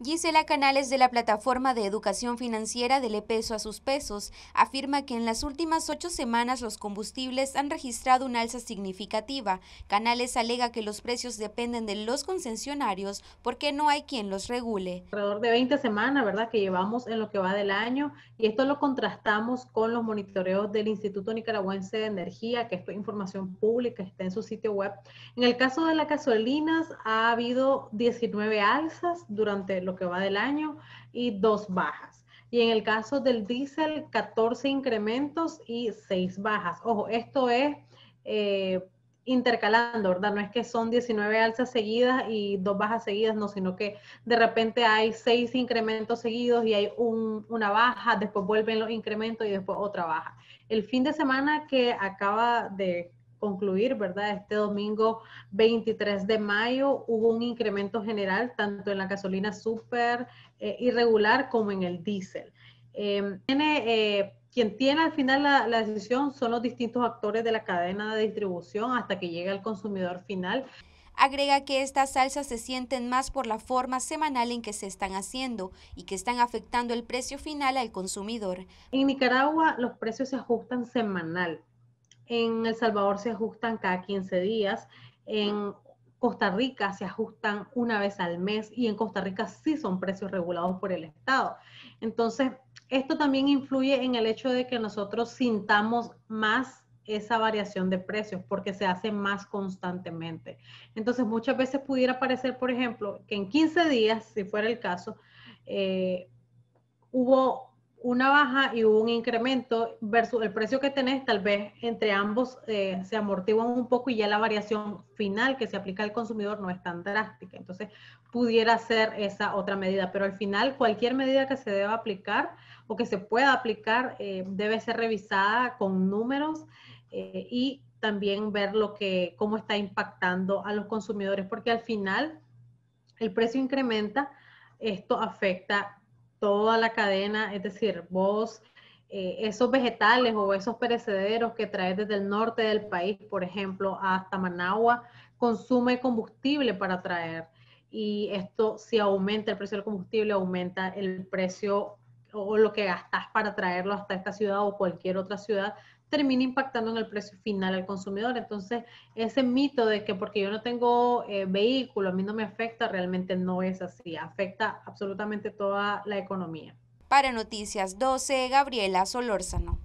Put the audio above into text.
Gisela Canales de la Plataforma de Educación Financiera del Peso a sus pesos afirma que en las últimas ocho semanas los combustibles han registrado una alza significativa. Canales alega que los precios dependen de los concesionarios porque no hay quien los regule. Alrededor de 20 semanas, ¿verdad?, que llevamos en lo que va del año y esto lo contrastamos con los monitoreos del Instituto Nicaragüense de Energía, que esta es información pública, está en su sitio web. En el caso de las gasolinas ha habido 19 alzas durante lo que va del año y dos bajas. Y en el caso del diésel, 14 incrementos y seis bajas. Ojo, esto es eh, intercalando, ¿verdad? No es que son 19 alzas seguidas y dos bajas seguidas, no, sino que de repente hay seis incrementos seguidos y hay una baja, después vuelven los incrementos y después otra baja. El fin de semana que acaba de concluir, ¿verdad? Este domingo 23 de mayo hubo un incremento general tanto en la gasolina súper eh, irregular como en el diésel. Em, tiene, eh, quien tiene al final la, decisión son los distintos actores de la cadena de distribución hasta que llegue al consumidor final. Agrega que estas salsas se sienten más por la forma semanal en que se están haciendo y que están afectando el precio final al consumidor. En Nicaragua los precios se ajustan semanal, en El Salvador se ajustan cada 15 días, en Costa Rica se ajustan una vez al mes y en Costa Rica sí son precios regulados por el Estado. Entonces, esto también influye en el hecho de que nosotros sintamos más esa variación de precios porque se hace más constantemente. Entonces, muchas veces pudiera parecer, por ejemplo, que en 15 días, si fuera el caso, eh, hubo una baja y un incremento versus el precio que tenés, tal vez entre ambos eh, se amortiguan un poco y ya la variación final que se aplica al consumidor no es tan drástica. Entonces, pudiera ser esa otra medida, pero al final cualquier medida que se deba aplicar o que se pueda aplicar eh, debe ser revisada con números eh, y también ver lo que, cómo está impactando a los consumidores, porque al final el precio incrementa, esto afecta toda la cadena, es decir, vos, eh, esos vegetales o esos perecederos que traes desde el norte del país, por ejemplo, hasta Managua, consume combustible para traer. Y esto, si aumenta el precio del combustible, aumenta el precio o lo que gastas para traerlo hasta esta ciudad o cualquier otra ciudad termina impactando en el precio final al consumidor. Entonces, ese mito de que porque yo no tengo eh, vehículo, a mí no me afecta, realmente no es así. Afecta absolutamente toda la economía. Para Noticias 12, Gabriela Solórzano.